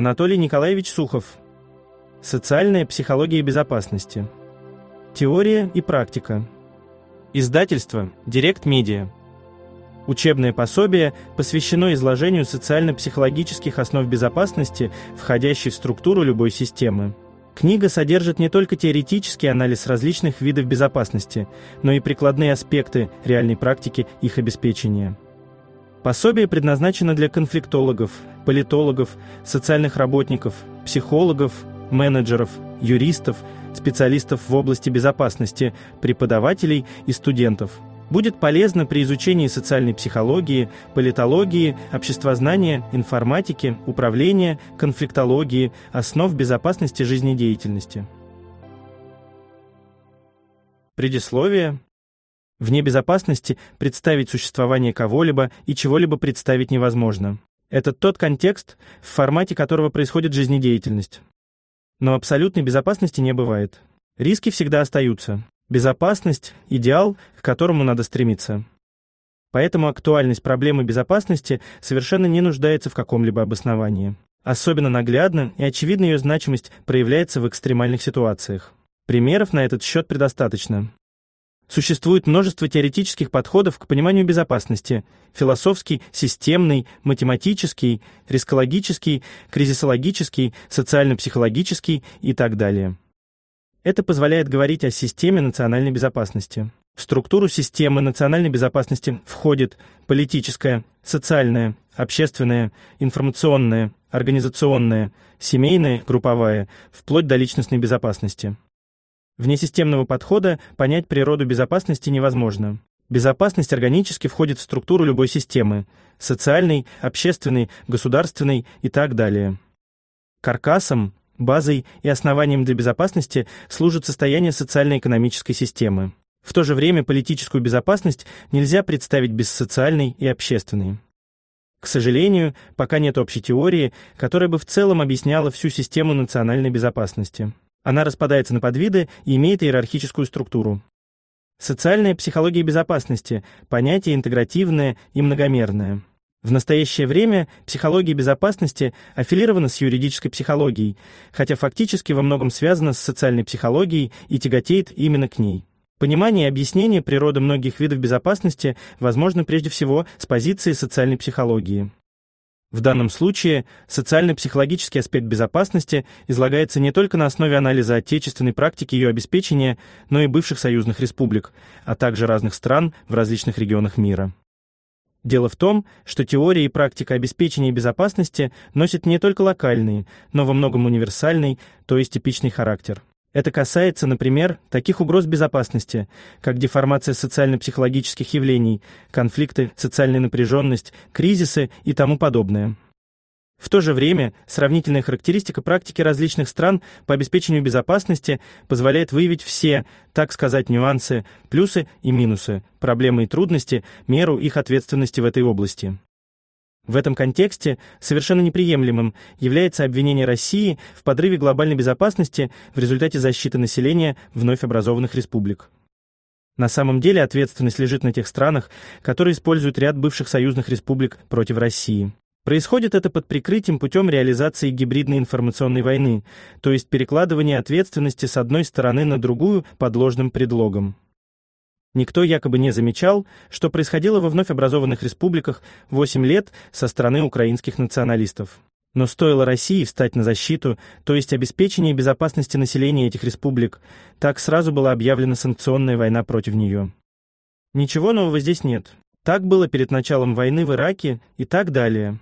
Анатолий Николаевич Сухов. Социальная психология безопасности. Теория и практика. Издательство «Директ Медиа». Учебное пособие посвящено изложению социально-психологических основ безопасности, входящей в структуру любой системы. Книга содержит не только теоретический анализ различных видов безопасности, но и прикладные аспекты реальной практики их обеспечения. Пособие предназначено для конфликтологов, политологов, социальных работников, психологов, менеджеров, юристов, специалистов в области безопасности, преподавателей и студентов. Будет полезно при изучении социальной психологии, политологии, обществознания, информатики, управления, конфликтологии, основ безопасности жизнедеятельности. Предисловие Вне безопасности представить существование кого-либо и чего-либо представить невозможно. Это тот контекст, в формате которого происходит жизнедеятельность. Но абсолютной безопасности не бывает. Риски всегда остаются. Безопасность – идеал, к которому надо стремиться. Поэтому актуальность проблемы безопасности совершенно не нуждается в каком-либо обосновании. Особенно наглядно и очевидна ее значимость проявляется в экстремальных ситуациях. Примеров на этот счет предостаточно. Существует множество теоретических подходов к пониманию безопасности – философский, системный, математический, рискологический, кризисологический, социально-психологический и так далее. Это позволяет говорить о системе национальной безопасности. В структуру системы национальной безопасности входит политическая, социальная, общественная, информационная, организационная, семейная, групповая, вплоть до личностной безопасности. Вне системного подхода понять природу безопасности невозможно. Безопасность органически входит в структуру любой системы – социальной, общественной, государственной и так далее. Каркасом, базой и основанием для безопасности служит состояние социально-экономической системы. В то же время политическую безопасность нельзя представить без социальной и общественной. К сожалению, пока нет общей теории, которая бы в целом объясняла всю систему национальной безопасности. Она распадается на подвиды и имеет иерархическую структуру. Социальная психология безопасности – понятие интегративное и многомерное. В настоящее время психология безопасности аффилирована с юридической психологией, хотя фактически во многом связана с социальной психологией и тяготеет именно к ней. Понимание и объяснение природы многих видов безопасности возможно прежде всего с позиции социальной психологии. В данном случае социально-психологический аспект безопасности излагается не только на основе анализа отечественной практики ее обеспечения, но и бывших союзных республик, а также разных стран в различных регионах мира. Дело в том, что теория и практика обеспечения безопасности носят не только локальный, но во многом универсальный, то есть типичный характер – это касается, например, таких угроз безопасности, как деформация социально-психологических явлений, конфликты, социальная напряженность, кризисы и тому подобное. В то же время сравнительная характеристика практики различных стран по обеспечению безопасности позволяет выявить все, так сказать, нюансы, плюсы и минусы, проблемы и трудности, меру их ответственности в этой области. В этом контексте совершенно неприемлемым является обвинение России в подрыве глобальной безопасности в результате защиты населения вновь образованных республик. На самом деле ответственность лежит на тех странах, которые используют ряд бывших союзных республик против России. Происходит это под прикрытием путем реализации гибридной информационной войны, то есть перекладывания ответственности с одной стороны на другую под ложным предлогом. Никто якобы не замечал, что происходило во вновь образованных республиках 8 лет со стороны украинских националистов. Но стоило России встать на защиту, то есть обеспечение безопасности населения этих республик, так сразу была объявлена санкционная война против нее. Ничего нового здесь нет. Так было перед началом войны в Ираке и так далее.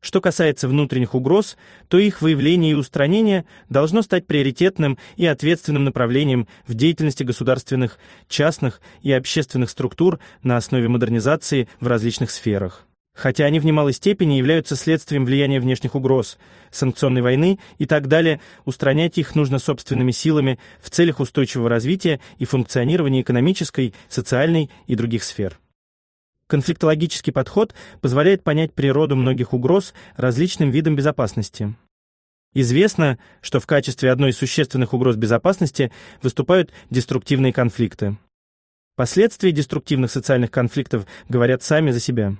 Что касается внутренних угроз, то их выявление и устранение должно стать приоритетным и ответственным направлением в деятельности государственных, частных и общественных структур на основе модернизации в различных сферах. Хотя они в немалой степени являются следствием влияния внешних угроз, санкционной войны и так далее, устранять их нужно собственными силами в целях устойчивого развития и функционирования экономической, социальной и других сфер. Конфликтологический подход позволяет понять природу многих угроз различным видам безопасности. Известно, что в качестве одной из существенных угроз безопасности выступают деструктивные конфликты. Последствия деструктивных социальных конфликтов говорят сами за себя.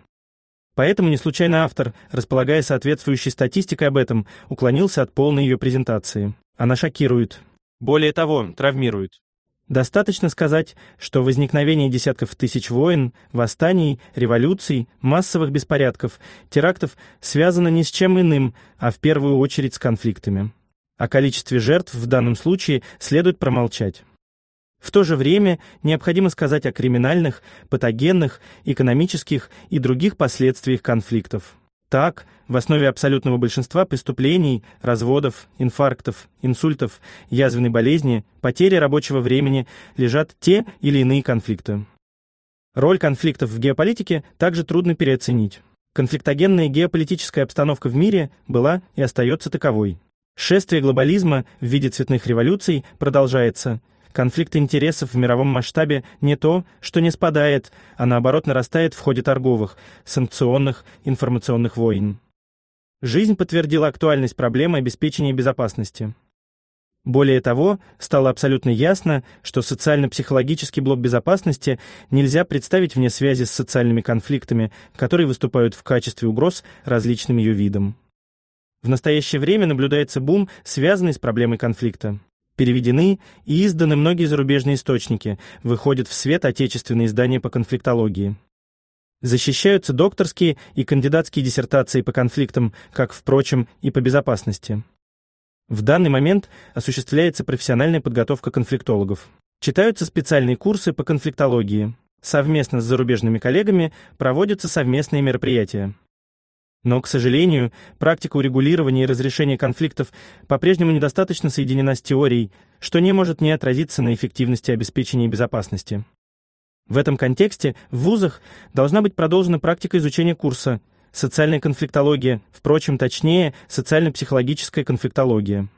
Поэтому не случайно автор, располагая соответствующей статистикой об этом, уклонился от полной ее презентации. Она шокирует. Более того, травмирует. Достаточно сказать, что возникновение десятков тысяч войн, восстаний, революций, массовых беспорядков, терактов связано не с чем иным, а в первую очередь с конфликтами. О количестве жертв в данном случае следует промолчать. В то же время необходимо сказать о криминальных, патогенных, экономических и других последствиях конфликтов. Так, в основе абсолютного большинства преступлений, разводов, инфарктов, инсультов, язвенной болезни, потери рабочего времени лежат те или иные конфликты. Роль конфликтов в геополитике также трудно переоценить. Конфликтогенная геополитическая обстановка в мире была и остается таковой. Шествие глобализма в виде цветных революций продолжается, Конфликт интересов в мировом масштабе не то, что не спадает, а наоборот нарастает в ходе торговых, санкционных, информационных войн. Жизнь подтвердила актуальность проблемы обеспечения безопасности. Более того, стало абсолютно ясно, что социально-психологический блок безопасности нельзя представить вне связи с социальными конфликтами, которые выступают в качестве угроз различным ее видам. В настоящее время наблюдается бум, связанный с проблемой конфликта переведены и изданы многие зарубежные источники, выходят в свет отечественные издания по конфликтологии. Защищаются докторские и кандидатские диссертации по конфликтам, как, впрочем, и по безопасности. В данный момент осуществляется профессиональная подготовка конфликтологов. Читаются специальные курсы по конфликтологии. Совместно с зарубежными коллегами проводятся совместные мероприятия. Но, к сожалению, практика урегулирования и разрешения конфликтов по-прежнему недостаточно соединена с теорией, что не может не отразиться на эффективности обеспечения безопасности. В этом контексте в вузах должна быть продолжена практика изучения курса «Социальная конфликтология», впрочем, точнее, «Социально-психологическая конфликтология».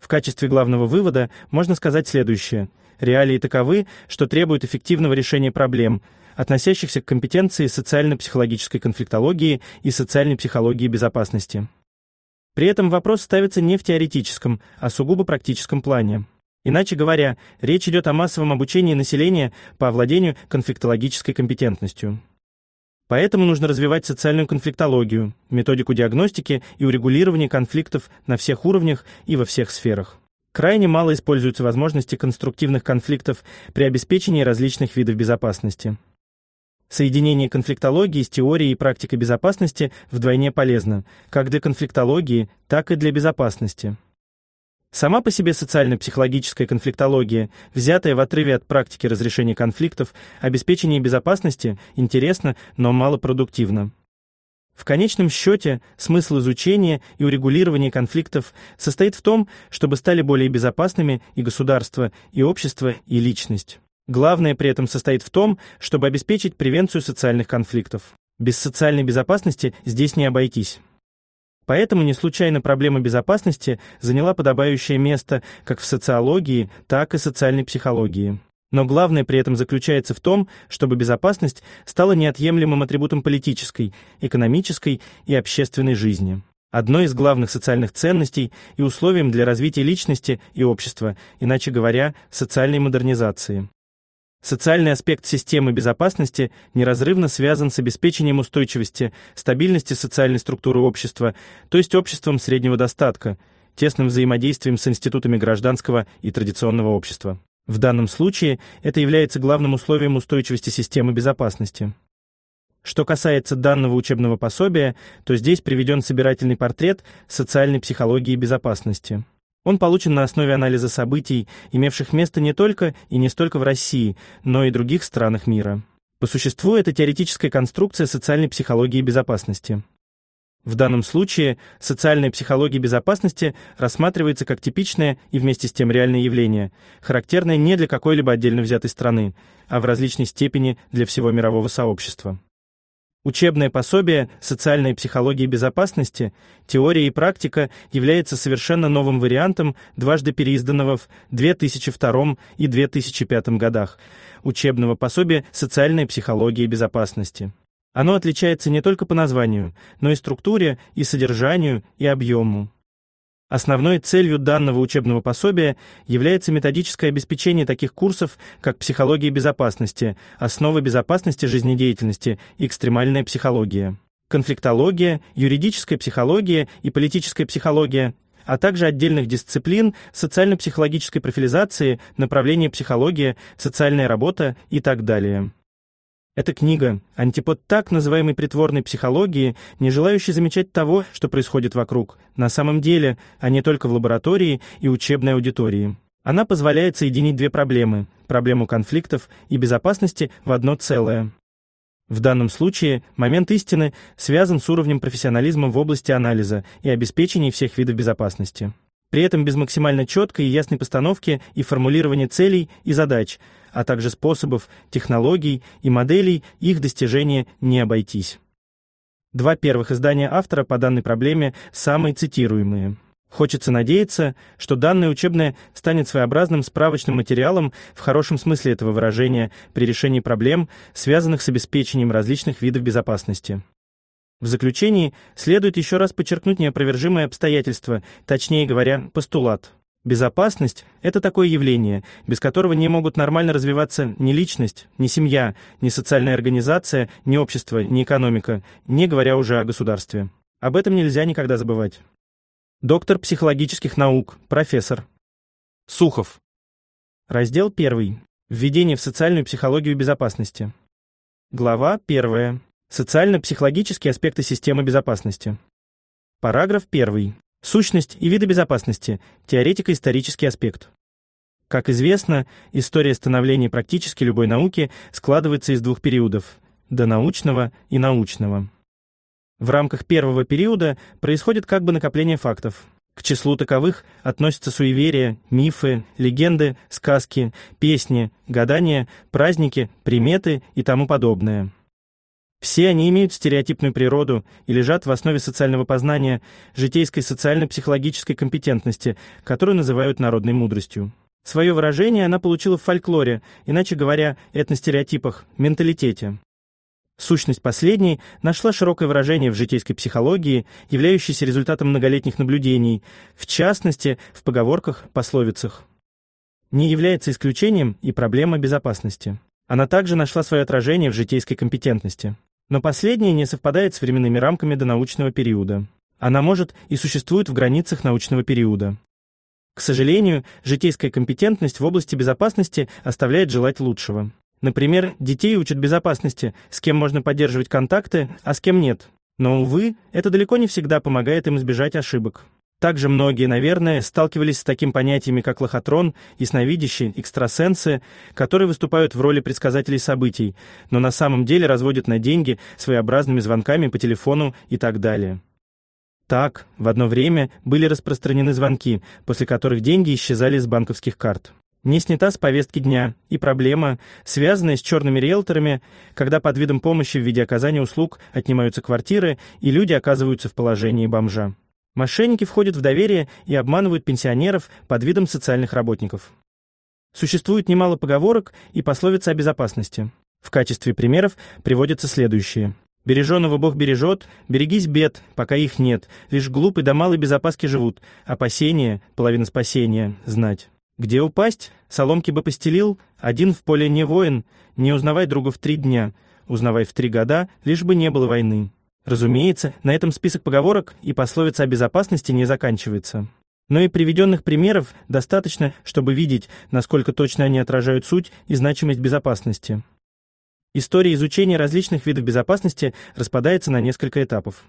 В качестве главного вывода можно сказать следующее. Реалии таковы, что требуют эффективного решения проблем – относящихся к компетенции социально-психологической конфликтологии и социальной психологии безопасности. При этом вопрос ставится не в теоретическом, а сугубо практическом плане. Иначе говоря, речь идет о массовом обучении населения по овладению конфликтологической компетентностью. Поэтому нужно развивать социальную конфликтологию, методику диагностики и урегулирования конфликтов на всех уровнях и во всех сферах. Крайне мало используются возможности конструктивных конфликтов при обеспечении различных видов безопасности. Соединение конфликтологии с теорией и практикой безопасности вдвойне полезно, как для конфликтологии, так и для безопасности. Сама по себе социально-психологическая конфликтология, взятая в отрыве от практики разрешения конфликтов, обеспечения безопасности, интересна, но малопродуктивна. В конечном счете, смысл изучения и урегулирования конфликтов состоит в том, чтобы стали более безопасными и государство, и общество, и личность. Главное при этом состоит в том, чтобы обеспечить превенцию социальных конфликтов. Без социальной безопасности здесь не обойтись. Поэтому не случайно проблема безопасности заняла подобающее место как в социологии, так и социальной психологии. Но главное при этом заключается в том, чтобы безопасность стала неотъемлемым атрибутом политической, экономической и общественной жизни. Одной из главных социальных ценностей и условием для развития личности и общества, иначе говоря, социальной модернизации. Социальный аспект системы безопасности неразрывно связан с обеспечением устойчивости, стабильности социальной структуры общества, то есть обществом среднего достатка, тесным взаимодействием с институтами гражданского и традиционного общества. В данном случае это является главным условием устойчивости системы безопасности. Что касается данного учебного пособия, то здесь приведен собирательный портрет социальной психологии безопасности. Он получен на основе анализа событий, имевших место не только и не столько в России, но и других странах мира. По существу это теоретическая конструкция социальной психологии безопасности. В данном случае социальная психология безопасности рассматривается как типичное и вместе с тем реальное явление, характерное не для какой-либо отдельно взятой страны, а в различной степени для всего мирового сообщества. Учебное пособие «Социальная психология безопасности. Теория и практика» является совершенно новым вариантом, дважды переизданного в 2002 и 2005 годах, учебного пособия «Социальная психология безопасности». Оно отличается не только по названию, но и структуре, и содержанию, и объему. Основной целью данного учебного пособия является методическое обеспечение таких курсов, как психология безопасности, основы безопасности жизнедеятельности, экстремальная психология, конфликтология, юридическая психология и политическая психология, а также отдельных дисциплин социально-психологической профилизации, направления психология, социальная работа и так далее. Эта книга — антипод так называемой притворной психологии, не желающей замечать того, что происходит вокруг, на самом деле, а не только в лаборатории и учебной аудитории. Она позволяет соединить две проблемы – проблему конфликтов и безопасности в одно целое. В данном случае момент истины связан с уровнем профессионализма в области анализа и обеспечения всех видов безопасности. При этом без максимально четкой и ясной постановки и формулирования целей и задач – а также способов, технологий и моделей их достижения не обойтись. Два первых издания автора по данной проблеме самые цитируемые. Хочется надеяться, что данное учебное станет своеобразным справочным материалом в хорошем смысле этого выражения при решении проблем, связанных с обеспечением различных видов безопасности. В заключении следует еще раз подчеркнуть неопровержимое обстоятельство, точнее говоря, постулат – Безопасность — это такое явление, без которого не могут нормально развиваться ни личность, ни семья, ни социальная организация, ни общество, ни экономика, не говоря уже о государстве. Об этом нельзя никогда забывать. Доктор психологических наук, профессор. Сухов. Раздел 1. Введение в социальную психологию безопасности. Глава 1. Социально-психологические аспекты системы безопасности. Параграф 1. Сущность и виды безопасности. Теоретико-исторический аспект. Как известно, история становления практически любой науки складывается из двух периодов – донаучного и научного. В рамках первого периода происходит как бы накопление фактов. К числу таковых относятся суеверия, мифы, легенды, сказки, песни, гадания, праздники, приметы и тому подобное. Все они имеют стереотипную природу и лежат в основе социального познания, житейской социально-психологической компетентности, которую называют народной мудростью. Свое выражение она получила в фольклоре, иначе говоря, этностереотипах, менталитете. Сущность последней нашла широкое выражение в житейской психологии, являющейся результатом многолетних наблюдений, в частности, в поговорках, пословицах. Не является исключением и проблема безопасности. Она также нашла свое отражение в житейской компетентности. Но последняя не совпадает с временными рамками донаучного периода. Она может и существует в границах научного периода. К сожалению, житейская компетентность в области безопасности оставляет желать лучшего. Например, детей учат безопасности, с кем можно поддерживать контакты, а с кем нет. Но, увы, это далеко не всегда помогает им избежать ошибок. Также многие, наверное, сталкивались с таким понятиями, как лохотрон, ясновидящие, экстрасенсы, которые выступают в роли предсказателей событий, но на самом деле разводят на деньги своеобразными звонками по телефону и так далее. Так, в одно время были распространены звонки, после которых деньги исчезали с банковских карт. Не снята с повестки дня и проблема, связанная с черными риэлторами, когда под видом помощи в виде оказания услуг отнимаются квартиры, и люди оказываются в положении бомжа. Мошенники входят в доверие и обманывают пенсионеров под видом социальных работников. Существует немало поговорок и пословиц о безопасности. В качестве примеров приводятся следующие. «Береженого Бог бережет, берегись бед, пока их нет, лишь глупы да малы безопаски живут, Опасения половина спасения, знать». «Где упасть? Соломки бы постелил, один в поле не воин, не узнавай друга в три дня, узнавай в три года, лишь бы не было войны». Разумеется, на этом список поговорок и пословиц о безопасности не заканчивается. Но и приведенных примеров достаточно, чтобы видеть, насколько точно они отражают суть и значимость безопасности. История изучения различных видов безопасности распадается на несколько этапов.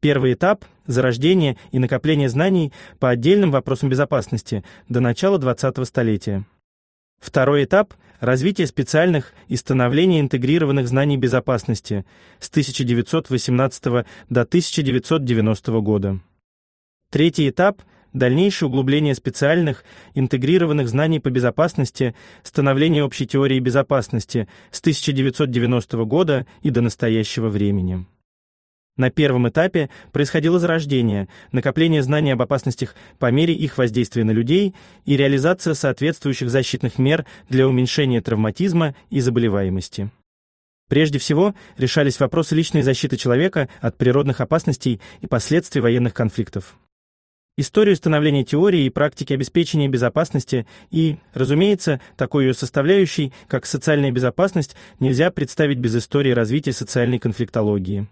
Первый этап – зарождение и накопление знаний по отдельным вопросам безопасности до начала 20-го столетия. Второй этап – развитие специальных и становление интегрированных знаний безопасности с 1918 до 1990 года. Третий этап – дальнейшее углубление специальных интегрированных знаний по безопасности, становление общей теории безопасности с 1990 года и до настоящего времени. На первом этапе происходило зарождение, накопление знаний об опасностях по мере их воздействия на людей и реализация соответствующих защитных мер для уменьшения травматизма и заболеваемости. Прежде всего, решались вопросы личной защиты человека от природных опасностей и последствий военных конфликтов. Историю становления теории и практики обеспечения безопасности и, разумеется, такой ее составляющей, как социальная безопасность, нельзя представить без истории развития социальной конфликтологии.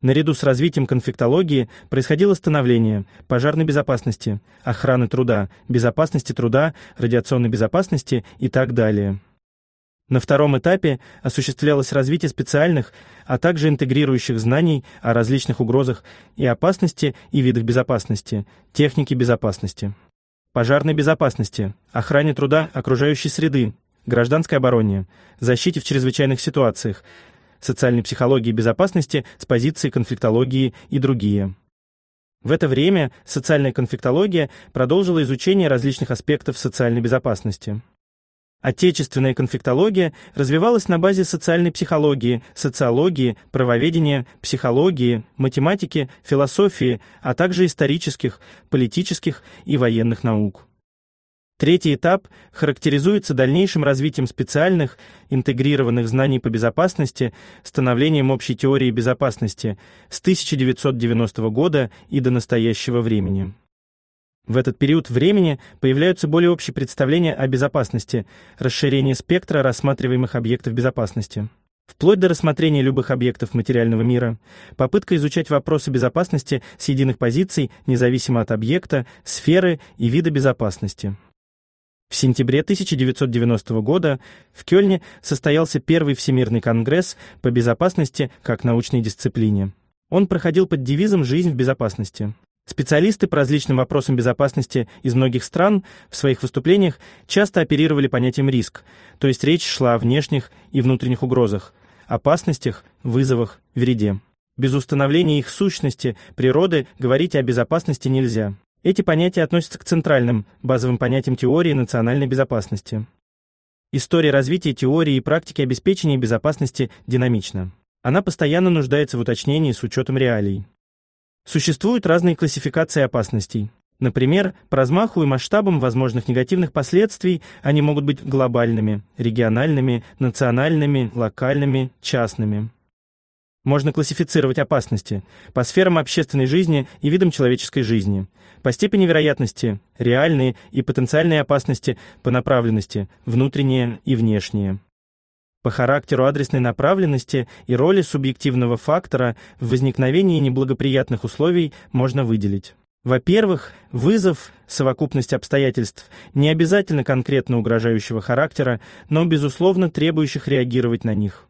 Наряду с развитием конфликтологии происходило становление пожарной безопасности, охраны труда, безопасности труда, радиационной безопасности и так далее. На втором этапе осуществлялось развитие специальных, а также интегрирующих знаний о различных угрозах и опасности и видах безопасности, техники безопасности, пожарной безопасности, охране труда окружающей среды, гражданской обороне, защите в чрезвычайных ситуациях, социальной психологии безопасности с позиции конфликтологии и другие. В это время социальная конфликтология продолжила изучение различных аспектов социальной безопасности. Отечественная конфликтология развивалась на базе социальной психологии, социологии, правоведения, психологии, математики, философии, а также исторических, политических и военных наук. Третий этап характеризуется дальнейшим развитием специальных, интегрированных знаний по безопасности, становлением общей теории безопасности с 1990 года и до настоящего времени. В этот период времени появляются более общие представления о безопасности, расширение спектра рассматриваемых объектов безопасности вплоть до рассмотрения любых объектов материального мира, попытка изучать вопросы безопасности с единых позиций, независимо от объекта, сферы и вида безопасности. В сентябре 1990 года в Кёльне состоялся первый Всемирный конгресс по безопасности как научной дисциплине. Он проходил под девизом «Жизнь в безопасности». Специалисты по различным вопросам безопасности из многих стран в своих выступлениях часто оперировали понятием «риск», то есть речь шла о внешних и внутренних угрозах, опасностях, вызовах, вреде. Без установления их сущности, природы, говорить о безопасности нельзя. Эти понятия относятся к центральным, базовым понятиям теории национальной безопасности. История развития теории и практики обеспечения безопасности динамична. Она постоянно нуждается в уточнении с учетом реалий. Существуют разные классификации опасностей. Например, по размаху и масштабам возможных негативных последствий они могут быть глобальными, региональными, национальными, локальными, частными. Можно классифицировать опасности по сферам общественной жизни и видам человеческой жизни, по степени вероятности, реальные и потенциальные опасности по направленности, внутренние и внешние. По характеру адресной направленности и роли субъективного фактора в возникновении неблагоприятных условий можно выделить. Во-первых, вызов, совокупность обстоятельств, не обязательно конкретно угрожающего характера, но, безусловно, требующих реагировать на них.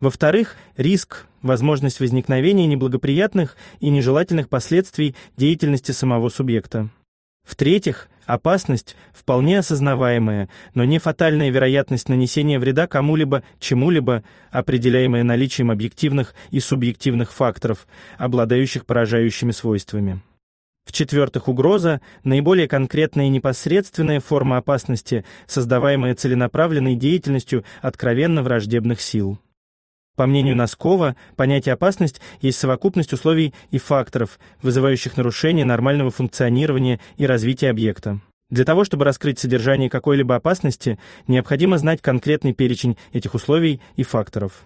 Во-вторых, риск, возможность возникновения неблагоприятных и нежелательных последствий деятельности самого субъекта. В-третьих, опасность, вполне осознаваемая, но не фатальная вероятность нанесения вреда кому-либо, чему-либо, определяемая наличием объективных и субъективных факторов, обладающих поражающими свойствами. В-четвертых, угроза – наиболее конкретная и непосредственная форма опасности, создаваемая целенаправленной деятельностью откровенно враждебных сил. По мнению Носкова, понятие «опасность» есть совокупность условий и факторов, вызывающих нарушение нормального функционирования и развития объекта. Для того, чтобы раскрыть содержание какой-либо опасности, необходимо знать конкретный перечень этих условий и факторов.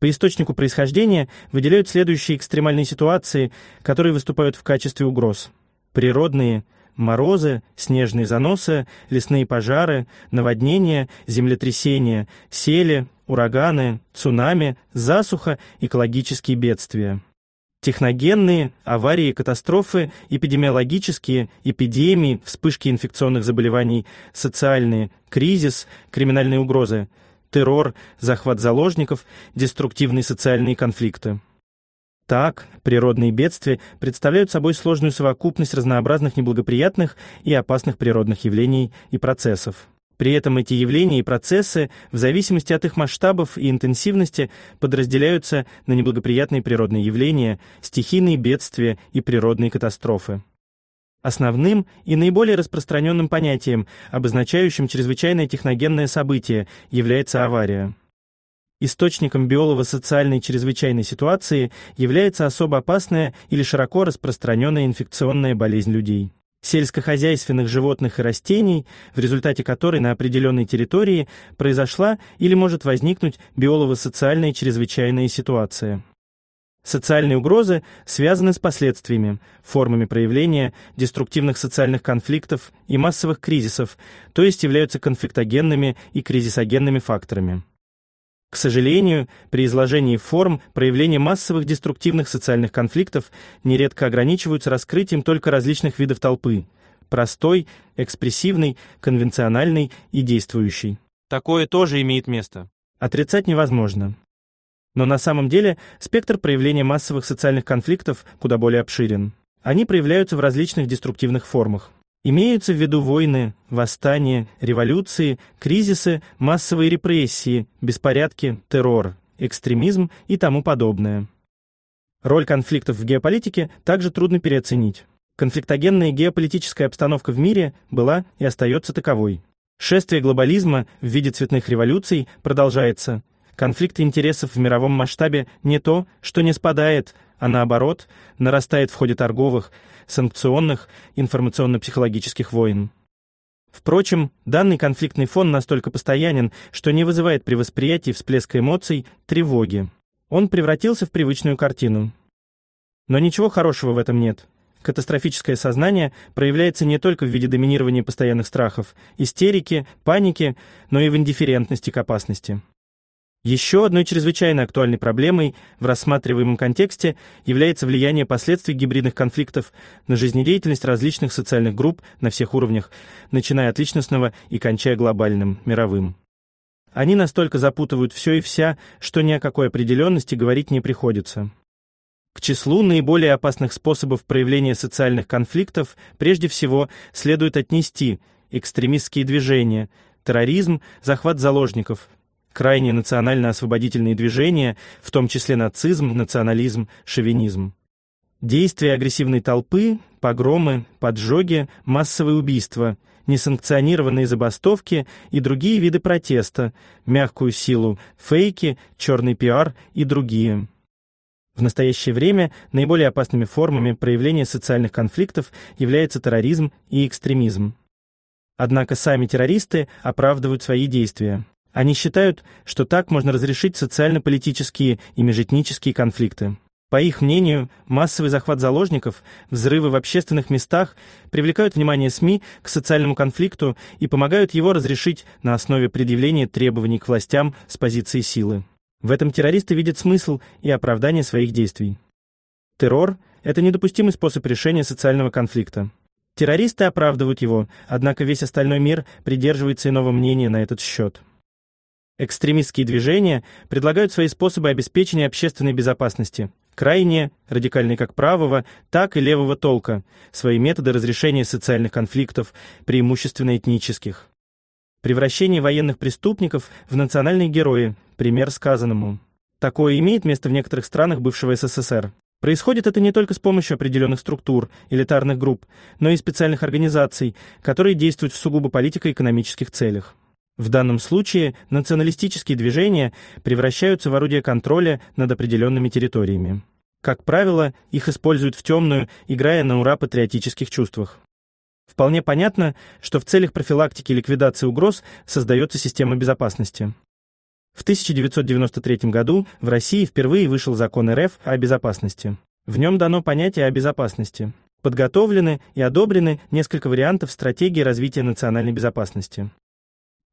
По источнику происхождения выделяют следующие экстремальные ситуации, которые выступают в качестве угроз. Природные – морозы, снежные заносы, лесные пожары, наводнения, землетрясения, сели, ураганы, цунами, засуха, экологические бедствия. Техногенные, аварии, катастрофы, эпидемиологические, эпидемии, вспышки инфекционных заболеваний, социальные, кризис, криминальные угрозы, террор, захват заложников, деструктивные социальные конфликты. Так, природные бедствия представляют собой сложную совокупность разнообразных неблагоприятных и опасных природных явлений и процессов. При этом эти явления и процессы, в зависимости от их масштабов и интенсивности, подразделяются на неблагоприятные природные явления, стихийные бедствия и природные катастрофы. Основным и наиболее распространенным понятием, обозначающим чрезвычайное техногенное событие, является авария. Источником биолого-социальной чрезвычайной ситуации является особо опасная или широко распространенная инфекционная болезнь людей сельскохозяйственных животных и растений, в результате которой на определенной территории произошла или может возникнуть биолого-социальная чрезвычайная ситуация. Социальные угрозы связаны с последствиями, формами проявления деструктивных социальных конфликтов и массовых кризисов, то есть являются конфликтогенными и кризисогенными факторами. К сожалению, при изложении форм проявления массовых деструктивных социальных конфликтов нередко ограничиваются раскрытием только различных видов толпы – простой, экспрессивной, конвенциональной и действующей. Такое тоже имеет место. Отрицать невозможно. Но на самом деле спектр проявления массовых социальных конфликтов куда более обширен. Они проявляются в различных деструктивных формах – Имеются в виду войны, восстания, революции, кризисы, массовые репрессии, беспорядки, террор, экстремизм и тому подобное. Роль конфликтов в геополитике также трудно переоценить. Конфликтогенная геополитическая обстановка в мире была и остается таковой. Шествие глобализма в виде цветных революций продолжается. Конфликты интересов в мировом масштабе не то, что не спадает, а наоборот, нарастает в ходе торговых, санкционных, информационно-психологических войн. Впрочем, данный конфликтный фон настолько постоянен, что не вызывает при восприятии всплеска эмоций тревоги. Он превратился в привычную картину. Но ничего хорошего в этом нет. Катастрофическое сознание проявляется не только в виде доминирования постоянных страхов, истерики, паники, но и в индифферентности к опасности. Еще одной чрезвычайно актуальной проблемой в рассматриваемом контексте является влияние последствий гибридных конфликтов на жизнедеятельность различных социальных групп на всех уровнях, начиная от личностного и кончая глобальным, мировым. Они настолько запутывают все и вся, что ни о какой определенности говорить не приходится. К числу наиболее опасных способов проявления социальных конфликтов прежде всего следует отнести экстремистские движения, терроризм, захват заложников – крайние национально-освободительные движения, в том числе нацизм, национализм, шовинизм. Действия агрессивной толпы, погромы, поджоги, массовые убийства, несанкционированные забастовки и другие виды протеста, мягкую силу, фейки, черный пиар и другие. В настоящее время наиболее опасными формами проявления социальных конфликтов является терроризм и экстремизм. Однако сами террористы оправдывают свои действия. Они считают, что так можно разрешить социально-политические и межэтнические конфликты. По их мнению, массовый захват заложников, взрывы в общественных местах привлекают внимание СМИ к социальному конфликту и помогают его разрешить на основе предъявления требований к властям с позиции силы. В этом террористы видят смысл и оправдание своих действий. Террор это недопустимый способ решения социального конфликта. Террористы оправдывают его, однако весь остальной мир придерживается иного мнения на этот счет. Экстремистские движения предлагают свои способы обеспечения общественной безопасности. крайне радикальные как правого, так и левого толка, свои методы разрешения социальных конфликтов, преимущественно этнических. Превращение военных преступников в национальные герои, пример сказанному. Такое имеет место в некоторых странах бывшего СССР. Происходит это не только с помощью определенных структур, элитарных групп, но и специальных организаций, которые действуют в сугубо политико-экономических целях. В данном случае националистические движения превращаются в орудие контроля над определенными территориями. Как правило, их используют в темную, играя на ура патриотических чувствах. Вполне понятно, что в целях профилактики и ликвидации угроз создается система безопасности. В 1993 году в России впервые вышел закон РФ о безопасности. В нем дано понятие о безопасности. Подготовлены и одобрены несколько вариантов стратегии развития национальной безопасности.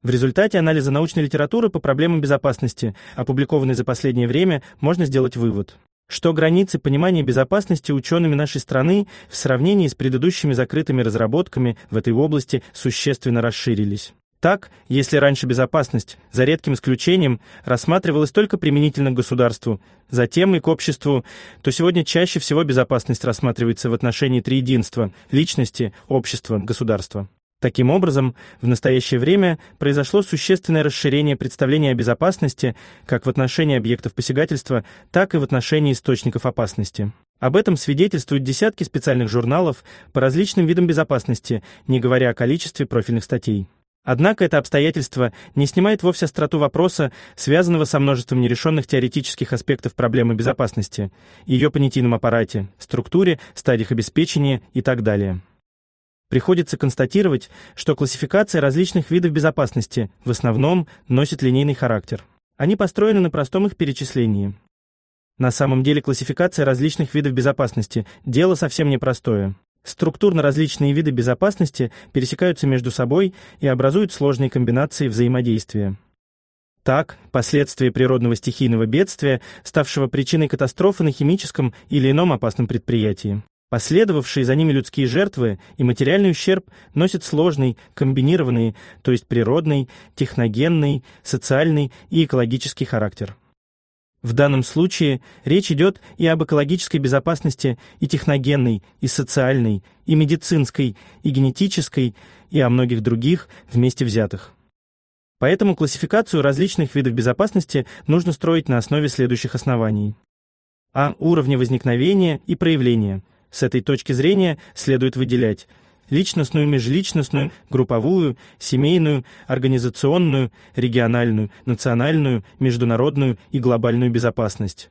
В результате анализа научной литературы по проблемам безопасности, опубликованной за последнее время, можно сделать вывод, что границы понимания безопасности учеными нашей страны в сравнении с предыдущими закрытыми разработками в этой области существенно расширились. Так, если раньше безопасность, за редким исключением, рассматривалась только применительно к государству, затем и к обществу, то сегодня чаще всего безопасность рассматривается в отношении триединства – личности, общества, государства. Таким образом, в настоящее время произошло существенное расширение представления о безопасности как в отношении объектов посягательства, так и в отношении источников опасности. Об этом свидетельствуют десятки специальных журналов по различным видам безопасности, не говоря о количестве профильных статей. Однако это обстоятельство не снимает вовсе остроту вопроса, связанного со множеством нерешенных теоретических аспектов проблемы безопасности, ее понятийном аппарате, структуре, стадиях обеспечения и так далее. Приходится констатировать, что классификация различных видов безопасности в основном носит линейный характер. Они построены на простом их перечислении. На самом деле классификация различных видов безопасности – дело совсем непростое. Структурно различные виды безопасности пересекаются между собой и образуют сложные комбинации взаимодействия. Так, последствия природного стихийного бедствия, ставшего причиной катастрофы на химическом или ином опасном предприятии. Последовавшие за ними людские жертвы и материальный ущерб носят сложный, комбинированный, то есть природный, техногенный, социальный и экологический характер. В данном случае речь идет и об экологической безопасности, и техногенной, и социальной, и медицинской, и генетической, и о многих других вместе взятых. Поэтому классификацию различных видов безопасности нужно строить на основе следующих оснований. А. Уровня возникновения и проявления – с этой точки зрения следует выделять личностную, межличностную, групповую, семейную, организационную, региональную, национальную, международную и глобальную безопасность.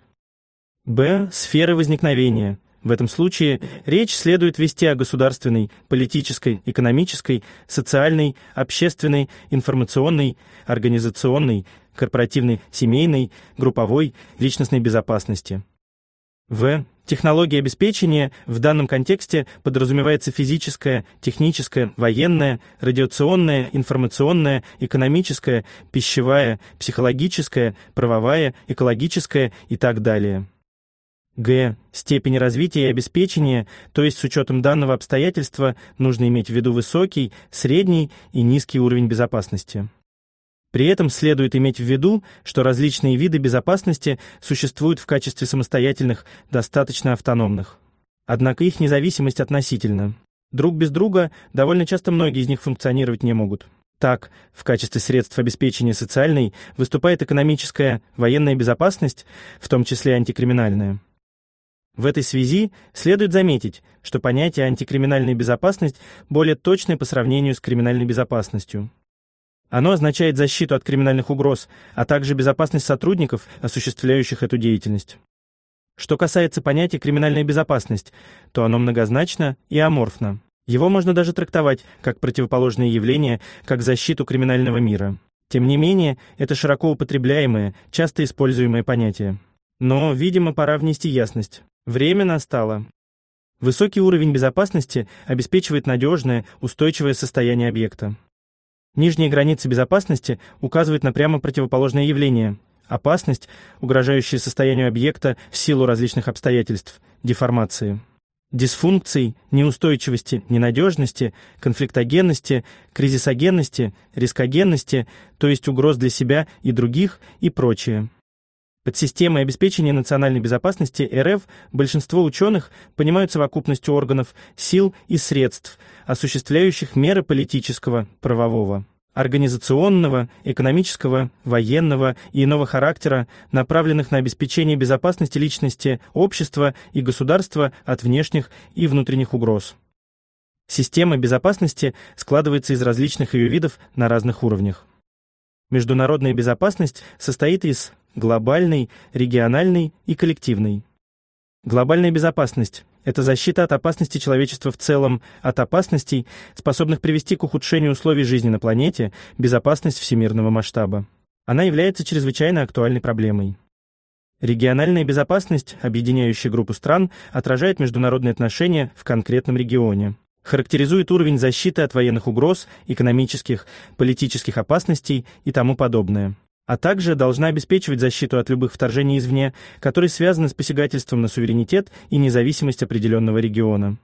Б. Сферы возникновения. В этом случае речь следует вести о государственной, политической, экономической, социальной, общественной, информационной, организационной, корпоративной, семейной, групповой, личностной безопасности. В. Технологии обеспечения в данном контексте подразумевается физическое, техническое, военное, радиационное, информационное, экономическое, пищевая, психологическая, правовая, экологическая и так далее. Г. Степень развития и обеспечения, то есть с учетом данного обстоятельства нужно иметь в виду высокий, средний и низкий уровень безопасности. При этом следует иметь в виду, что различные виды безопасности существуют в качестве самостоятельных, достаточно автономных. Однако их независимость относительна. Друг без друга довольно часто многие из них функционировать не могут. Так, в качестве средств обеспечения социальной выступает экономическая, военная безопасность, в том числе антикриминальная. В этой связи следует заметить, что понятие антикриминальной безопасности более точное по сравнению с криминальной безопасностью. Оно означает защиту от криминальных угроз, а также безопасность сотрудников, осуществляющих эту деятельность. Что касается понятия «криминальная безопасность», то оно многозначно и аморфно. Его можно даже трактовать как противоположное явление, как защиту криминального мира. Тем не менее, это широко употребляемое, часто используемое понятие. Но, видимо, пора внести ясность. Время настало. Высокий уровень безопасности обеспечивает надежное, устойчивое состояние объекта. Нижние границы безопасности указывают на прямо противоположное явление – опасность, угрожающая состоянию объекта в силу различных обстоятельств, деформации. дисфункции, неустойчивости, ненадежности, конфликтогенности, кризисогенности, рискогенности, то есть угроз для себя и других и прочее. Под системой обеспечения национальной безопасности РФ большинство ученых понимают совокупностью органов, сил и средств, осуществляющих меры политического, правового, организационного, экономического, военного и иного характера, направленных на обеспечение безопасности личности, общества и государства от внешних и внутренних угроз. Система безопасности складывается из различных ее видов на разных уровнях. Международная безопасность состоит из глобальной, региональной и коллективной. Глобальная безопасность – это защита от опасности человечества в целом, от опасностей, способных привести к ухудшению условий жизни на планете, безопасность всемирного масштаба. Она является чрезвычайно актуальной проблемой. Региональная безопасность, объединяющая группу стран, отражает международные отношения в конкретном регионе. Характеризует уровень защиты от военных угроз, экономических, политических опасностей и тому подобное а также должна обеспечивать защиту от любых вторжений извне, которые связаны с посягательством на суверенитет и независимость определенного региона.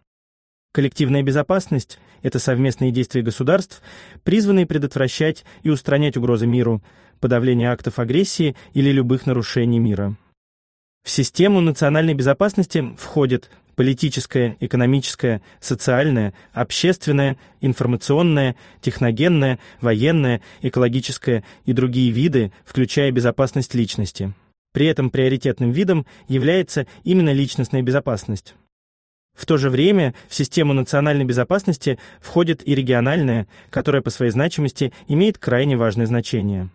Коллективная безопасность – это совместные действия государств, призванные предотвращать и устранять угрозы миру, подавление актов агрессии или любых нарушений мира. В систему национальной безопасности входит политическое, экономическое, социальное, общественное, информационное, техногенное, военное, экологическое и другие виды, включая безопасность личности. При этом приоритетным видом является именно личностная безопасность. В то же время в систему национальной безопасности входит и региональная, которая по своей значимости имеет крайне важное значение.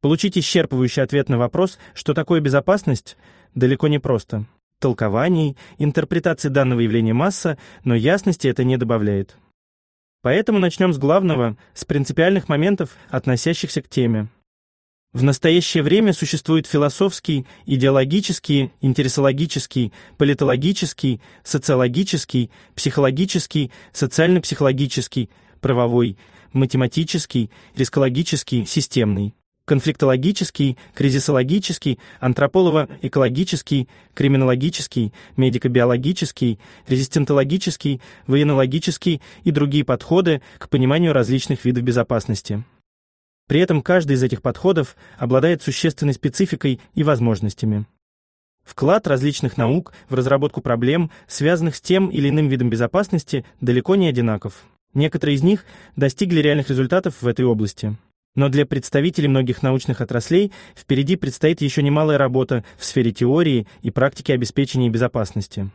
Получить исчерпывающий ответ на вопрос, что такое безопасность, далеко не просто толкований, интерпретаций данного явления масса, но ясности это не добавляет. Поэтому начнем с главного, с принципиальных моментов, относящихся к теме. В настоящее время существует философский, идеологический, интересологический, политологический, социологический, психологический, социально-психологический, правовой, математический, рискологический, системный конфликтологический, кризисологический, антрополово-экологический, криминологический, медико-биологический, резистентологический, военнологический и другие подходы к пониманию различных видов безопасности. При этом каждый из этих подходов обладает существенной спецификой и возможностями. Вклад различных наук в разработку проблем, связанных с тем или иным видом безопасности, далеко не одинаков. Некоторые из них достигли реальных результатов в этой области. Но для представителей многих научных отраслей впереди предстоит еще немалая работа в сфере теории и практики обеспечения безопасности.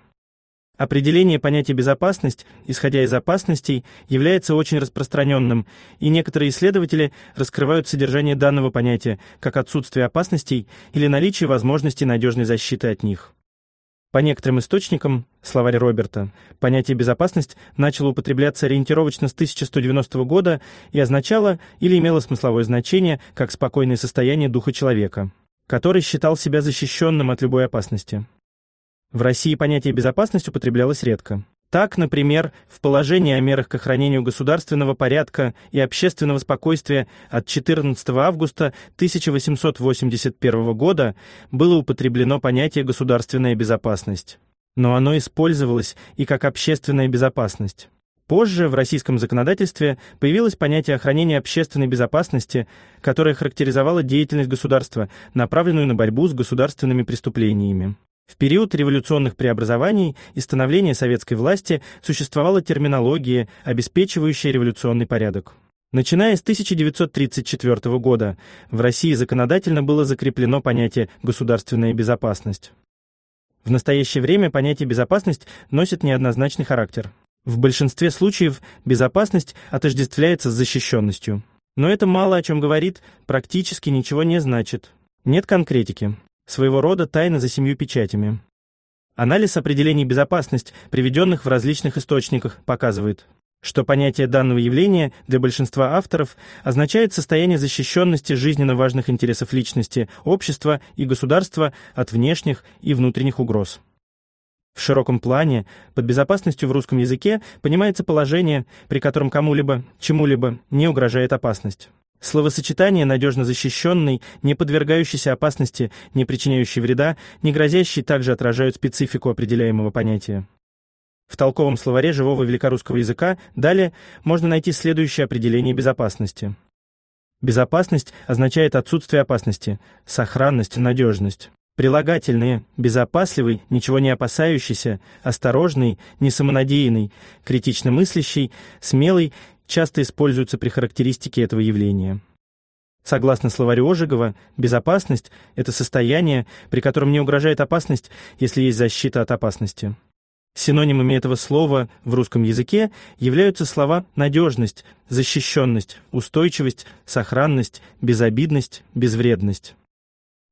Определение понятия «безопасность», исходя из опасностей, является очень распространенным, и некоторые исследователи раскрывают содержание данного понятия как отсутствие опасностей или наличие возможности надежной защиты от них. По некоторым источникам, словарь Роберта, понятие «безопасность» начало употребляться ориентировочно с 1190 года и означало или имело смысловое значение как спокойное состояние духа человека, который считал себя защищенным от любой опасности. В России понятие «безопасность» употреблялось редко. Так, например, в положении о мерах к охранению государственного порядка и общественного спокойствия от 14 августа 1881 года было употреблено понятие «государственная безопасность». Но оно использовалось и как общественная безопасность. Позже в российском законодательстве появилось понятие охранения общественной безопасности, которое характеризовало деятельность государства, направленную на борьбу с государственными преступлениями. В период революционных преобразований и становления советской власти существовала терминология, обеспечивающая революционный порядок. Начиная с 1934 года в России законодательно было закреплено понятие «государственная безопасность». В настоящее время понятие «безопасность» носит неоднозначный характер. В большинстве случаев безопасность отождествляется с защищенностью. Но это мало о чем говорит, практически ничего не значит. Нет конкретики своего рода тайна за семью печатями. Анализ определений безопасность, приведенных в различных источниках, показывает, что понятие данного явления для большинства авторов означает состояние защищенности жизненно важных интересов личности, общества и государства от внешних и внутренних угроз. В широком плане под безопасностью в русском языке понимается положение, при котором кому-либо, чему-либо не угрожает опасность. Словосочетание «надежно защищенный», «не подвергающийся опасности», «не причиняющий вреда», «не грозящий» также отражают специфику определяемого понятия. В толковом словаре живого великорусского языка далее можно найти следующее определение безопасности. Безопасность означает отсутствие опасности, сохранность, надежность. Прилагательные – безопасливый, ничего не опасающийся, осторожный, не самонадеянный, критично мыслящий, смелый, часто используются при характеристике этого явления. Согласно словарю Ожегова, безопасность – это состояние, при котором не угрожает опасность, если есть защита от опасности. Синонимами этого слова в русском языке являются слова «надежность», «защищенность», «устойчивость», «сохранность», «безобидность», «безвредность».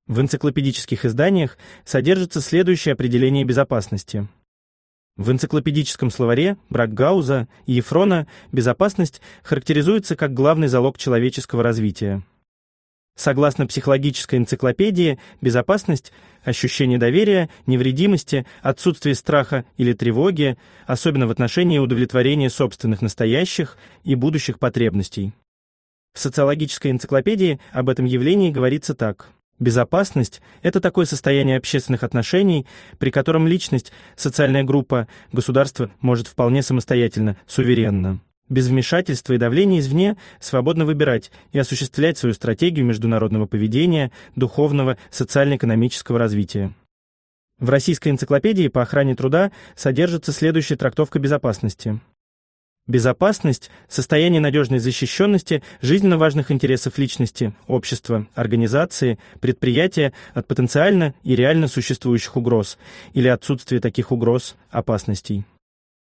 В энциклопедических изданиях содержится следующее определение безопасности. В энциклопедическом словаре Бракгауза и Ефрона безопасность характеризуется как главный залог человеческого развития. Согласно психологической энциклопедии, безопасность, ощущение доверия, невредимости, отсутствие страха или тревоги, особенно в отношении удовлетворения собственных настоящих и будущих потребностей. В социологической энциклопедии об этом явлении говорится так. Безопасность – это такое состояние общественных отношений, при котором личность, социальная группа, государство может вполне самостоятельно, суверенно, без вмешательства и давления извне, свободно выбирать и осуществлять свою стратегию международного поведения, духовного, социально-экономического развития. В Российской энциклопедии по охране труда содержится следующая трактовка безопасности – Безопасность – состояние надежной защищенности жизненно важных интересов личности, общества, организации, предприятия от потенциально и реально существующих угроз или отсутствия таких угроз, опасностей.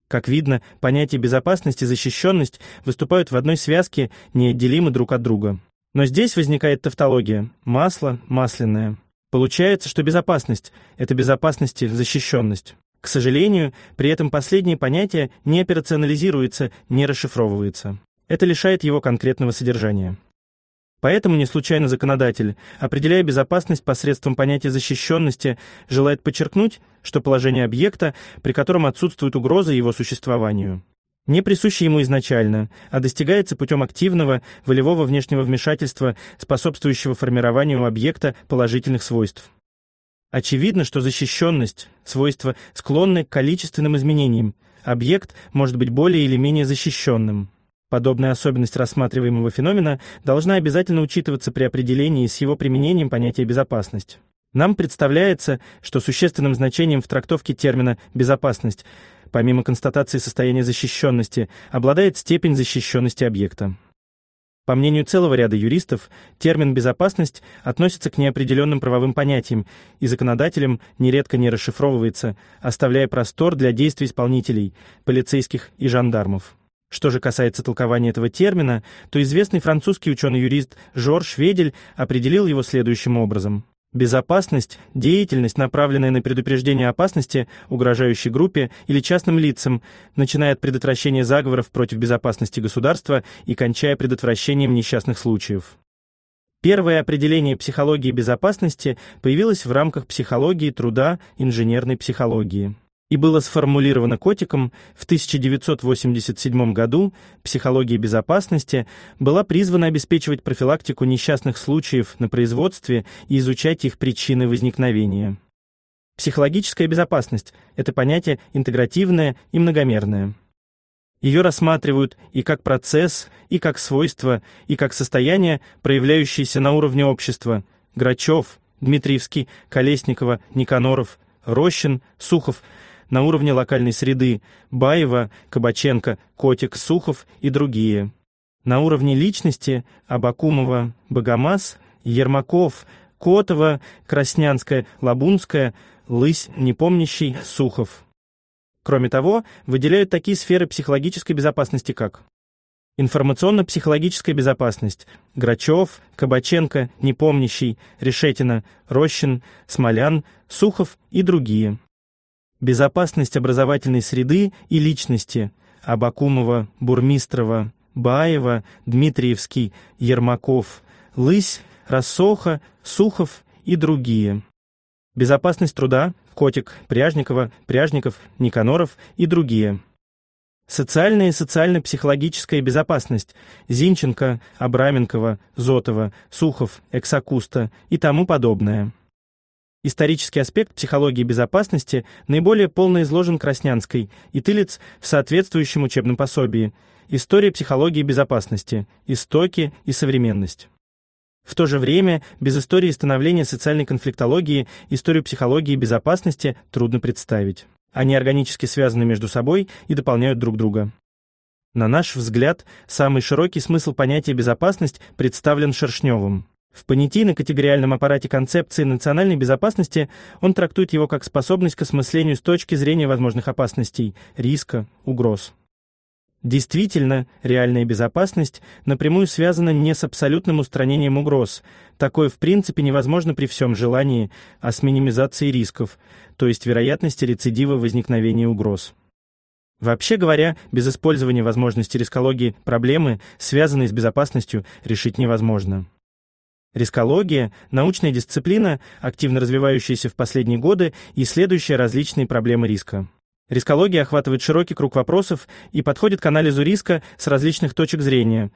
Как видно, понятия безопасность и защищенность выступают в одной связке, неотделимы друг от друга. Но здесь возникает тавтология – масло, масляное. Получается, что безопасность – это безопасность и защищенность. К сожалению, при этом последнее понятие не операционализируется, не расшифровывается. Это лишает его конкретного содержания. Поэтому не случайно законодатель, определяя безопасность посредством понятия защищенности, желает подчеркнуть, что положение объекта, при котором отсутствует угроза его существованию, не присуще ему изначально, а достигается путем активного волевого внешнего вмешательства, способствующего формированию объекта положительных свойств. Очевидно, что защищенность – свойство, склонное к количественным изменениям. Объект может быть более или менее защищенным. Подобная особенность рассматриваемого феномена должна обязательно учитываться при определении с его применением понятия «безопасность». Нам представляется, что существенным значением в трактовке термина «безопасность», помимо констатации состояния защищенности, обладает степень защищенности объекта. По мнению целого ряда юристов, термин «безопасность» относится к неопределенным правовым понятиям и законодателем нередко не расшифровывается, оставляя простор для действий исполнителей, полицейских и жандармов. Что же касается толкования этого термина, то известный французский ученый-юрист Жорж Ведель определил его следующим образом. Безопасность – деятельность, направленная на предупреждение опасности, угрожающей группе или частным лицам, начиная от предотвращения заговоров против безопасности государства и кончая предотвращением несчастных случаев. Первое определение психологии безопасности появилось в рамках психологии труда инженерной психологии и было сформулировано Котиком в 1987 году, психология безопасности была призвана обеспечивать профилактику несчастных случаев на производстве и изучать их причины возникновения. Психологическая безопасность – это понятие интегративное и многомерное. Ее рассматривают и как процесс, и как свойство, и как состояние, проявляющееся на уровне общества. Грачев, Дмитриевский, Колесникова, Никаноров, Рощин, Сухов – на уровне локальной среды – Баева, Кабаченко, Котик, Сухов и другие. На уровне личности – Абакумова, Богомаз, Ермаков, Котова, Краснянская, Лабунская, Лысь, Непомнящий, Сухов. Кроме того, выделяют такие сферы психологической безопасности, как Информационно-психологическая безопасность. Грачев, Кабаченко, Непомнящий, Решетина, Рощин, Смолян, Сухов и другие безопасность образовательной среды и личности Абакумова, Бурмистрова, Баева, Дмитриевский, Ермаков, Лысь, Рассоха, Сухов и другие. Безопасность труда Котик, Пряжникова, Пряжников, Никаноров и другие. Социальная и социально-психологическая безопасность Зинченко, Абраменкова, Зотова, Сухов, Эксакуста и тому подобное. Исторический аспект психологии безопасности наиболее полно изложен Краснянской и Тылиц в соответствующем учебном пособии «История психологии безопасности. Истоки и современность». В то же время без истории становления социальной конфликтологии историю психологии безопасности трудно представить. Они органически связаны между собой и дополняют друг друга. На наш взгляд, самый широкий смысл понятия «безопасность» представлен Шершневым. В понятийно-категориальном аппарате концепции национальной безопасности он трактует его как способность к осмыслению с точки зрения возможных опасностей, риска, угроз. Действительно, реальная безопасность напрямую связана не с абсолютным устранением угроз, такое в принципе невозможно при всем желании, а с минимизацией рисков, то есть вероятности рецидива возникновения угроз. Вообще говоря, без использования возможности рискологии проблемы, связанные с безопасностью, решить невозможно. Рискология – научная дисциплина, активно развивающаяся в последние годы и следующая различные проблемы риска. Рискология охватывает широкий круг вопросов и подходит к анализу риска с различных точек зрения.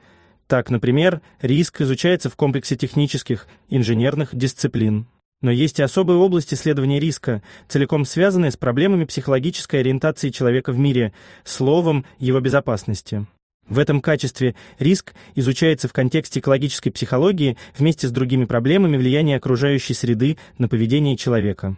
Так, например, риск изучается в комплексе технических, инженерных дисциплин. Но есть и особые области исследования риска, целиком связанные с проблемами психологической ориентации человека в мире, словом его безопасности. В этом качестве риск изучается в контексте экологической психологии вместе с другими проблемами влияния окружающей среды на поведение человека.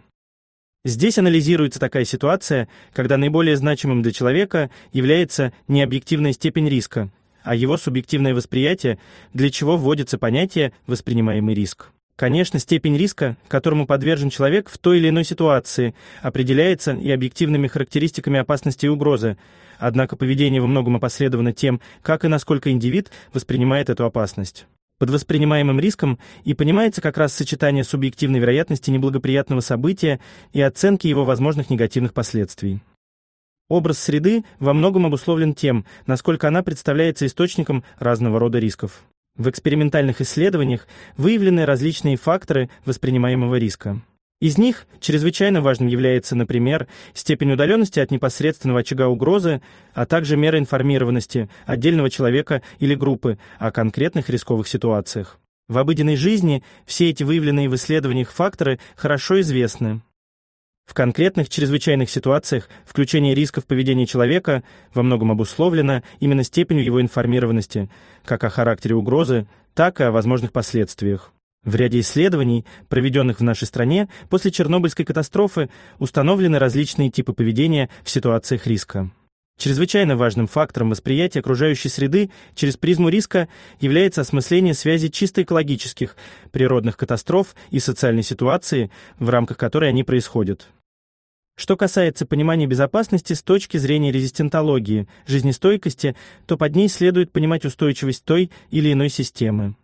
Здесь анализируется такая ситуация, когда наиболее значимым для человека является не объективная степень риска, а его субъективное восприятие, для чего вводится понятие «воспринимаемый риск». Конечно, степень риска, которому подвержен человек в той или иной ситуации, определяется и объективными характеристиками опасности и угрозы, Однако поведение во многом опосредовано тем, как и насколько индивид воспринимает эту опасность. Под воспринимаемым риском и понимается как раз сочетание субъективной вероятности неблагоприятного события и оценки его возможных негативных последствий. Образ среды во многом обусловлен тем, насколько она представляется источником разного рода рисков. В экспериментальных исследованиях выявлены различные факторы воспринимаемого риска. Из них чрезвычайно важным является, например, степень удаленности от непосредственного очага угрозы, а также мера информированности отдельного человека или группы о конкретных рисковых ситуациях. В обыденной жизни все эти выявленные в исследованиях факторы хорошо известны. В конкретных чрезвычайных ситуациях включение рисков поведения человека во многом обусловлено именно степенью его информированности, как о характере угрозы, так и о возможных последствиях. В ряде исследований, проведенных в нашей стране, после Чернобыльской катастрофы установлены различные типы поведения в ситуациях риска. Чрезвычайно важным фактором восприятия окружающей среды через призму риска является осмысление связи чисто экологических, природных катастроф и социальной ситуации, в рамках которой они происходят. Что касается понимания безопасности с точки зрения резистентологии, жизнестойкости, то под ней следует понимать устойчивость той или иной системы.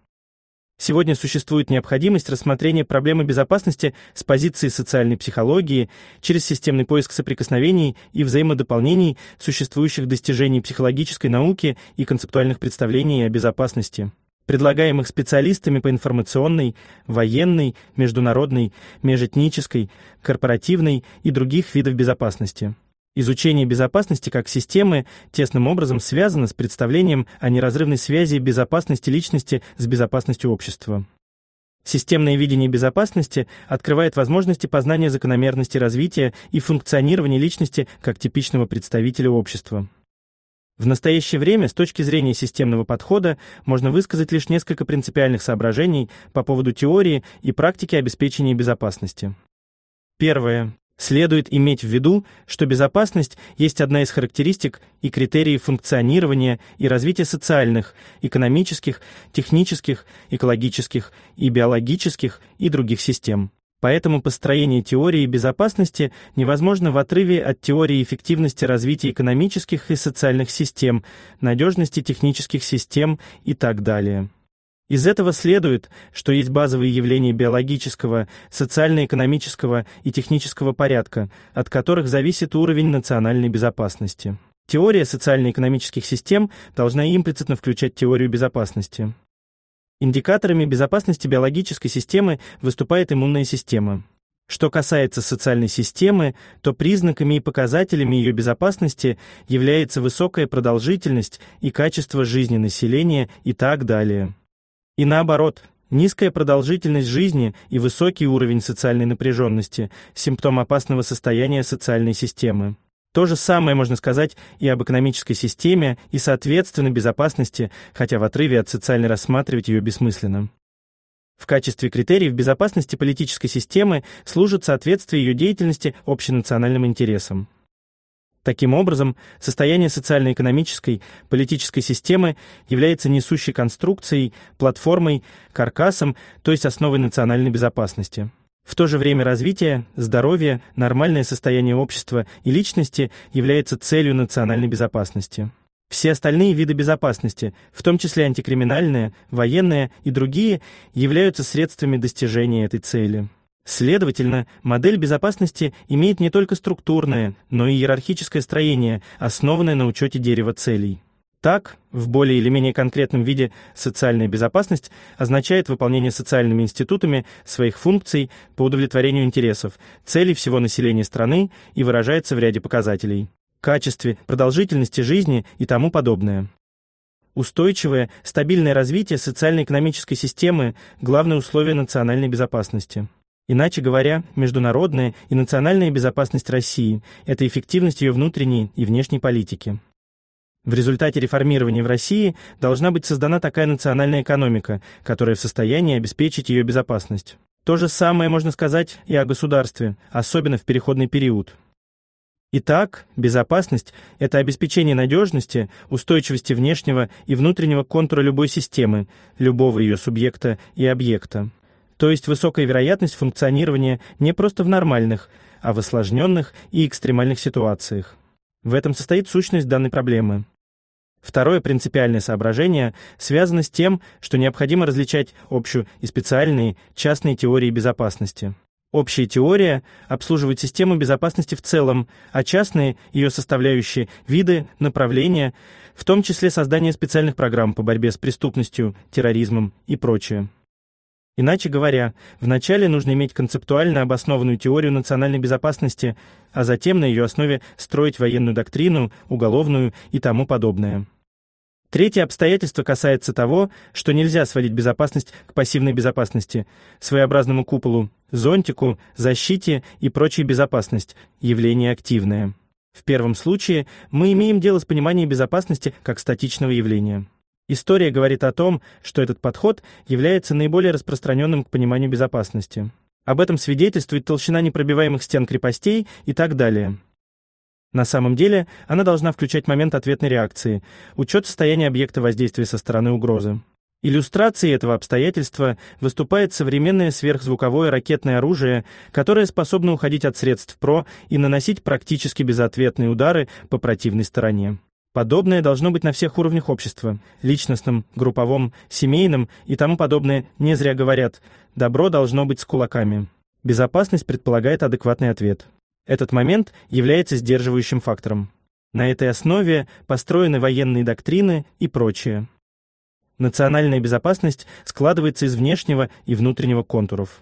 Сегодня существует необходимость рассмотрения проблемы безопасности с позиции социальной психологии через системный поиск соприкосновений и взаимодополнений существующих достижений психологической науки и концептуальных представлений о безопасности предлагаемых специалистами по информационной, военной, международной, межэтнической, корпоративной и других видов безопасности. Изучение безопасности как системы тесным образом связано с представлением о неразрывной связи безопасности личности с безопасностью общества. Системное видение безопасности открывает возможности познания закономерности развития и функционирования личности как типичного представителя общества. В настоящее время с точки зрения системного подхода можно высказать лишь несколько принципиальных соображений по поводу теории и практики обеспечения безопасности. Первое. Следует иметь в виду, что безопасность есть одна из характеристик и критерий функционирования и развития социальных, экономических, технических, экологических и биологических и других систем. Поэтому построение теории безопасности невозможно в отрыве от теории эффективности развития экономических и социальных систем, надежности технических систем и так далее. Из этого следует, что есть базовые явления биологического, социально-экономического и технического порядка, от которых зависит уровень национальной безопасности. Теория социально-экономических систем должна имплицитно включать теорию безопасности. Индикаторами безопасности биологической системы выступает иммунная система. Что касается социальной системы, то признаками и показателями ее безопасности является высокая продолжительность и качество жизни населения и так далее. И наоборот, низкая продолжительность жизни и высокий уровень социальной напряженности – симптом опасного состояния социальной системы. То же самое можно сказать и об экономической системе, и, соответственно, безопасности, хотя в отрыве от социальной рассматривать ее бессмысленно. В качестве критериев безопасности политической системы служит соответствие ее деятельности общенациональным интересам. Таким образом, состояние социально-экономической, политической системы является несущей конструкцией, платформой, каркасом, то есть основой национальной безопасности. В то же время развитие, здоровье, нормальное состояние общества и личности является целью национальной безопасности. Все остальные виды безопасности, в том числе антикриминальная, военная и другие, являются средствами достижения этой цели. Следовательно, модель безопасности имеет не только структурное, но и иерархическое строение, основанное на учете дерева целей. Так, в более или менее конкретном виде социальная безопасность означает выполнение социальными институтами своих функций по удовлетворению интересов, целей всего населения страны и выражается в ряде показателей – качестве, продолжительности жизни и тому подобное. Устойчивое, стабильное развитие социально-экономической системы – главное условие национальной безопасности. Иначе говоря, международная и национальная безопасность России – это эффективность ее внутренней и внешней политики. В результате реформирования в России должна быть создана такая национальная экономика, которая в состоянии обеспечить ее безопасность. То же самое можно сказать и о государстве, особенно в переходный период. Итак, безопасность – это обеспечение надежности, устойчивости внешнего и внутреннего контура любой системы, любого ее субъекта и объекта. То есть высокая вероятность функционирования не просто в нормальных, а в осложненных и экстремальных ситуациях. В этом состоит сущность данной проблемы. Второе принципиальное соображение связано с тем, что необходимо различать общую и специальные частные теории безопасности. Общая теория обслуживает систему безопасности в целом, а частные ее составляющие виды, направления, в том числе создание специальных программ по борьбе с преступностью, терроризмом и прочее. Иначе говоря, вначале нужно иметь концептуально обоснованную теорию национальной безопасности, а затем на ее основе строить военную доктрину, уголовную и тому подобное. Третье обстоятельство касается того, что нельзя сводить безопасность к пассивной безопасности, своеобразному куполу, зонтику, защите и прочей безопасности, явление активное. В первом случае мы имеем дело с пониманием безопасности как статичного явления. История говорит о том, что этот подход является наиболее распространенным к пониманию безопасности. Об этом свидетельствует толщина непробиваемых стен крепостей и так далее. На самом деле, она должна включать момент ответной реакции, учет состояния объекта воздействия со стороны угрозы. Иллюстрацией этого обстоятельства выступает современное сверхзвуковое ракетное оружие, которое способно уходить от средств ПРО и наносить практически безответные удары по противной стороне. Подобное должно быть на всех уровнях общества – личностном, групповом, семейном и тому подобное. Не зря говорят «добро должно быть с кулаками». Безопасность предполагает адекватный ответ. Этот момент является сдерживающим фактором. На этой основе построены военные доктрины и прочее. Национальная безопасность складывается из внешнего и внутреннего контуров.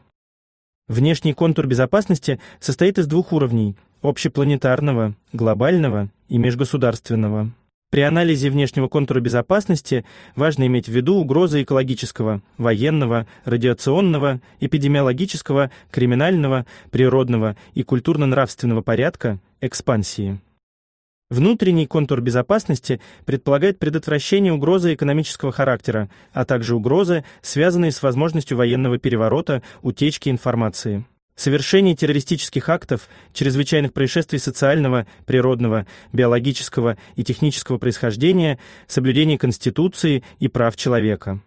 Внешний контур безопасности состоит из двух уровней общепланетарного, глобального и межгосударственного. При анализе внешнего контура безопасности важно иметь в виду угрозы экологического, военного, радиационного, эпидемиологического, криминального, природного и культурно-нравственного порядка экспансии. Внутренний контур безопасности предполагает предотвращение угрозы экономического характера, а также угрозы, связанные с возможностью военного переворота, утечки информации. Совершение террористических актов, чрезвычайных происшествий социального, природного, биологического и технического происхождения, соблюдение Конституции и прав человека.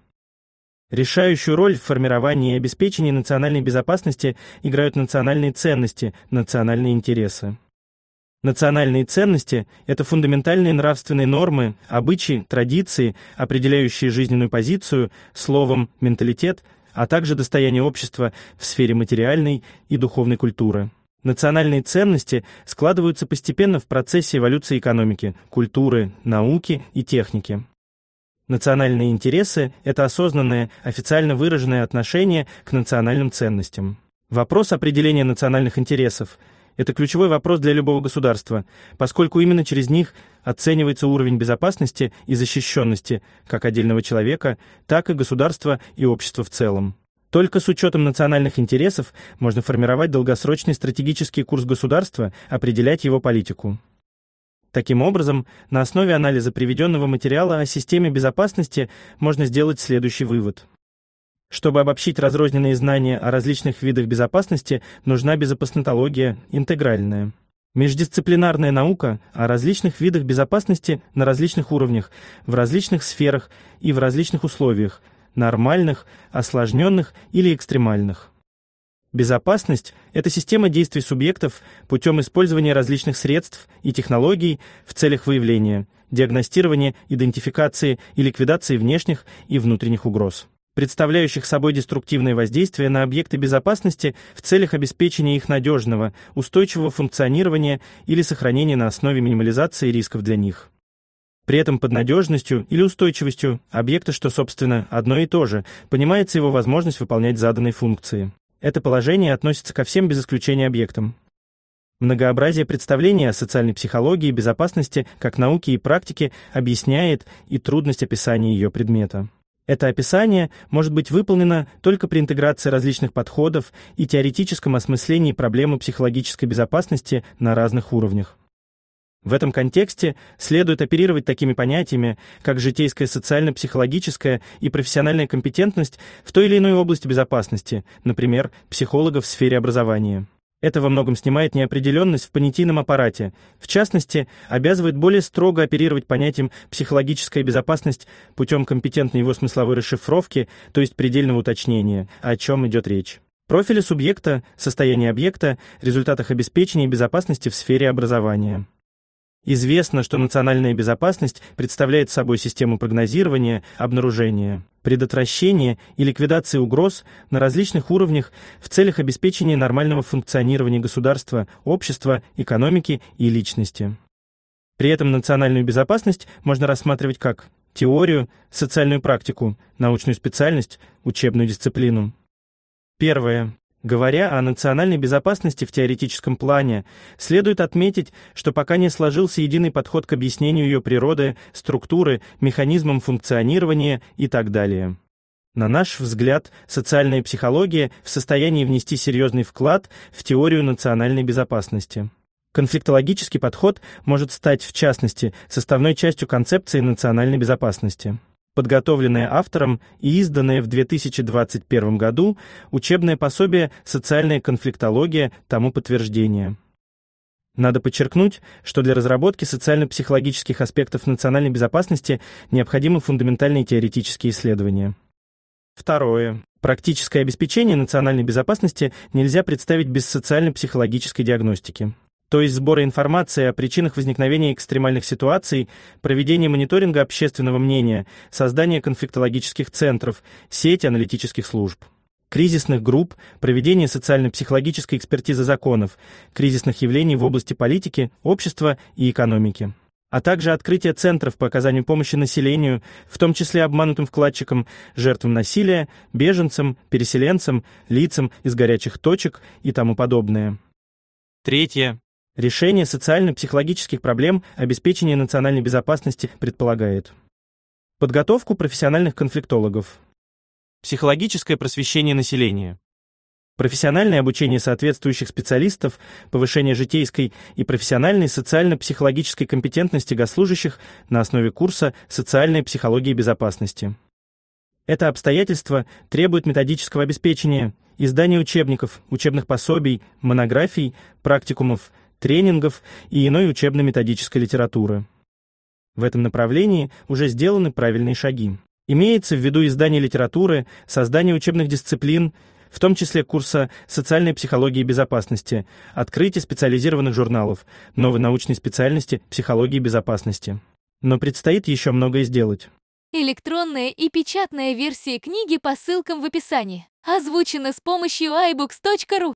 Решающую роль в формировании и обеспечении национальной безопасности играют национальные ценности, национальные интересы. Национальные ценности – это фундаментальные нравственные нормы, обычаи, традиции, определяющие жизненную позицию, словом, менталитет – а также достояние общества в сфере материальной и духовной культуры. Национальные ценности складываются постепенно в процессе эволюции экономики, культуры, науки и техники. Национальные интересы – это осознанное, официально выраженное отношение к национальным ценностям. Вопрос определения национальных интересов это ключевой вопрос для любого государства, поскольку именно через них оценивается уровень безопасности и защищенности как отдельного человека, так и государства и общества в целом. Только с учетом национальных интересов можно формировать долгосрочный стратегический курс государства, определять его политику. Таким образом, на основе анализа приведенного материала о системе безопасности можно сделать следующий вывод – чтобы обобщить разрозненные знания о различных видах безопасности, нужна безопаснотология интегральная. Междисциплинарная наука о различных видах безопасности на различных уровнях, в различных сферах и в различных условиях – нормальных, осложненных или экстремальных. Безопасность – это система действий субъектов путем использования различных средств и технологий в целях выявления, диагностирования, идентификации и ликвидации внешних и внутренних угроз представляющих собой деструктивное воздействие на объекты безопасности в целях обеспечения их надежного, устойчивого функционирования или сохранения на основе минимализации рисков для них. При этом под надежностью или устойчивостью объекта, что, собственно, одно и то же, понимается его возможность выполнять заданные функции. Это положение относится ко всем без исключения объектам. Многообразие представлений о социальной психологии безопасности как науке и практике объясняет и трудность описания ее предмета. Это описание может быть выполнено только при интеграции различных подходов и теоретическом осмыслении проблемы психологической безопасности на разных уровнях. В этом контексте следует оперировать такими понятиями, как житейская социально-психологическая и профессиональная компетентность в той или иной области безопасности, например, психолога в сфере образования. Это во многом снимает неопределенность в понятийном аппарате, в частности, обязывает более строго оперировать понятием «психологическая безопасность» путем компетентной его смысловой расшифровки, то есть предельного уточнения, о чем идет речь. Профили субъекта, состояние объекта, результатах обеспечения безопасности в сфере образования. Известно, что национальная безопасность представляет собой систему прогнозирования, обнаружения, предотвращения и ликвидации угроз на различных уровнях в целях обеспечения нормального функционирования государства, общества, экономики и личности. При этом национальную безопасность можно рассматривать как теорию, социальную практику, научную специальность, учебную дисциплину. Первое. Говоря о национальной безопасности в теоретическом плане, следует отметить, что пока не сложился единый подход к объяснению ее природы, структуры, механизмам функционирования и так далее. На наш взгляд, социальная психология в состоянии внести серьезный вклад в теорию национальной безопасности. Конфликтологический подход может стать, в частности, составной частью концепции национальной безопасности подготовленное автором и изданное в 2021 году учебное пособие «Социальная конфликтология» тому подтверждение. Надо подчеркнуть, что для разработки социально-психологических аспектов национальной безопасности необходимы фундаментальные теоретические исследования. Второе. Практическое обеспечение национальной безопасности нельзя представить без социально-психологической диагностики то есть сбора информации о причинах возникновения экстремальных ситуаций, проведение мониторинга общественного мнения, создание конфликтологических центров, сети аналитических служб кризисных групп, проведение социально-психологической экспертизы законов, кризисных явлений в области политики, общества и экономики а также открытие центров по оказанию помощи населению, в том числе обманутым вкладчикам, жертвам насилия, беженцам, переселенцам, лицам из горячих точек и тому подобное. Третье. Решение социально-психологических проблем обеспечения национальной безопасности предполагает. Подготовку профессиональных конфликтологов. Психологическое просвещение населения. Профессиональное обучение соответствующих специалистов, повышение житейской и профессиональной социально-психологической компетентности госслужащих на основе курса социальной психологии безопасности». Это обстоятельство требует методического обеспечения, издания учебников, учебных пособий, монографий, практикумов, тренингов и иной учебно-методической литературы. В этом направлении уже сделаны правильные шаги. Имеется в виду издание литературы, создание учебных дисциплин, в том числе курса социальной психологии безопасности, открытие специализированных журналов, новой научной специальности психологии безопасности. Но предстоит еще многое сделать. Электронная и печатная версии книги по ссылкам в описании. Озвучено с помощью iBooks.ru.